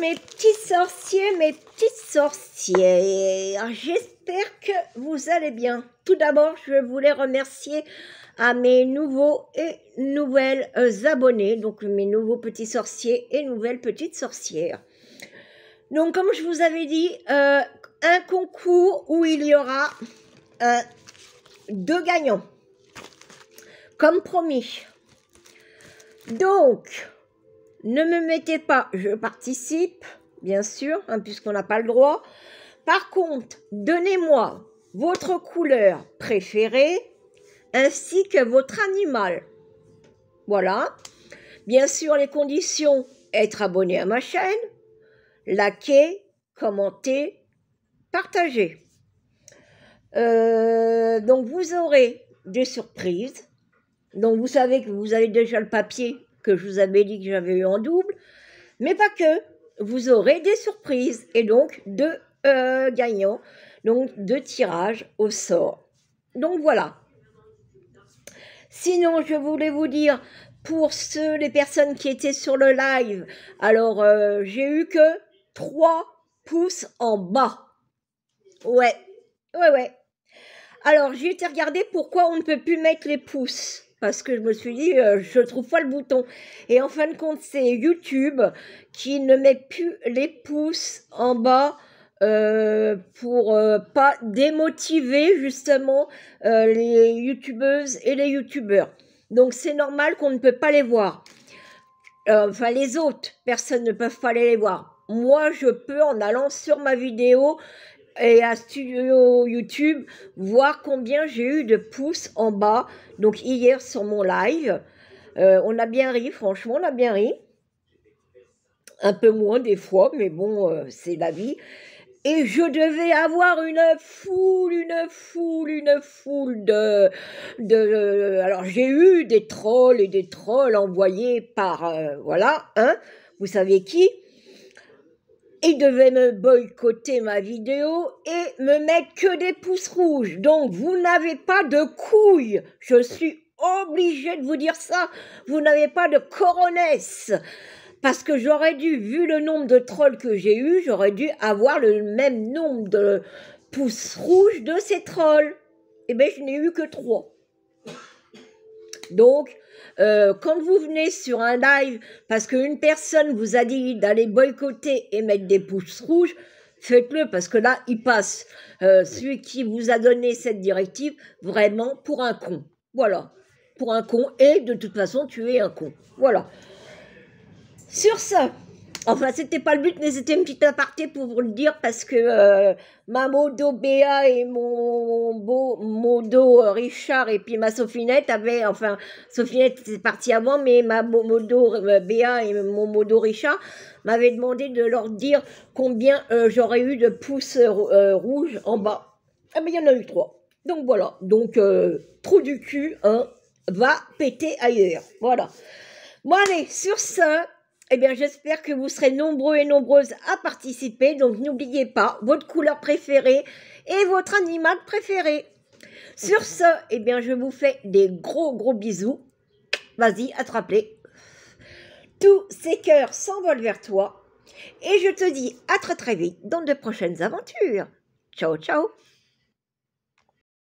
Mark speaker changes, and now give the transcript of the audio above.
Speaker 1: mes petits sorciers, mes petites sorcières. J'espère que vous allez bien. Tout d'abord, je voulais remercier à mes nouveaux et nouvelles euh, abonnés, donc mes nouveaux petits sorciers et nouvelles petites sorcières. Donc, comme je vous avais dit, euh, un concours où il y aura euh, deux gagnants, comme promis. Donc, ne me mettez pas je participe, bien sûr, hein, puisqu'on n'a pas le droit. Par contre, donnez-moi votre couleur préférée ainsi que votre animal. Voilà. Bien sûr, les conditions, être abonné à ma chaîne, liker, commenter, partager. Euh, donc, vous aurez des surprises. Donc, vous savez que vous avez déjà le papier que je vous avais dit que j'avais eu en double, mais pas que. Vous aurez des surprises et donc deux euh, gagnants, donc deux tirages au sort. Donc voilà. Sinon, je voulais vous dire pour ceux, les personnes qui étaient sur le live, alors euh, j'ai eu que trois pouces en bas. Ouais, ouais, ouais. Alors j'ai été regarder pourquoi on ne peut plus mettre les pouces parce que je me suis dit, je euh, je trouve pas le bouton. Et en fin de compte, c'est YouTube qui ne met plus les pouces en bas euh, pour ne euh, pas démotiver justement les YouTubeuses et les YouTubeurs. Donc c'est normal qu'on ne peut pas les voir. Enfin, les autres personnes ne peuvent pas aller les voir. Moi, je peux en allant sur ma vidéo et à Studio YouTube, voir combien j'ai eu de pouces en bas. Donc hier sur mon live, euh, on a bien ri, franchement, on a bien ri. Un peu moins des fois, mais bon, euh, c'est la vie. Et je devais avoir une foule, une foule, une foule de... de alors j'ai eu des trolls et des trolls envoyés par... Euh, voilà, hein, vous savez qui il devait me boycotter ma vidéo et me mettre que des pouces rouges. Donc vous n'avez pas de couilles. Je suis obligée de vous dire ça. Vous n'avez pas de coronesse. Parce que j'aurais dû, vu le nombre de trolls que j'ai eu, j'aurais dû avoir le même nombre de pouces rouges de ces trolls. Et eh bien, je n'ai eu que trois. Donc, euh, quand vous venez sur un live parce qu'une personne vous a dit d'aller boycotter et mettre des pouces rouges, faites-le parce que là, il passe. Euh, celui qui vous a donné cette directive, vraiment pour un con. Voilà. Pour un con. Et de toute façon, tu es un con. Voilà. Sur ça, Enfin, c'était pas le but, mais c'était une petite aparté pour vous le dire parce que euh, ma modo Béa et mon beau modo euh, Richard et puis ma Sophinette avaient, enfin, Sophinette était partie avant, mais ma modo euh, Béa et mon modo Richard m'avaient demandé de leur dire combien j'aurais eu de pouces rouges en bas. Ah, mais il y en a eu trois. Donc voilà. Donc, trou du cul, hein, va péter ailleurs. Voilà. Bon, allez, sur ce... Eh bien, j'espère que vous serez nombreux et nombreuses à participer. Donc, n'oubliez pas votre couleur préférée et votre animal préféré. Sur ce, eh bien, je vous fais des gros, gros bisous. Vas-y, attrapez. Tous ces cœurs s'envolent vers toi. Et je te dis à très, très vite dans de prochaines aventures. Ciao, ciao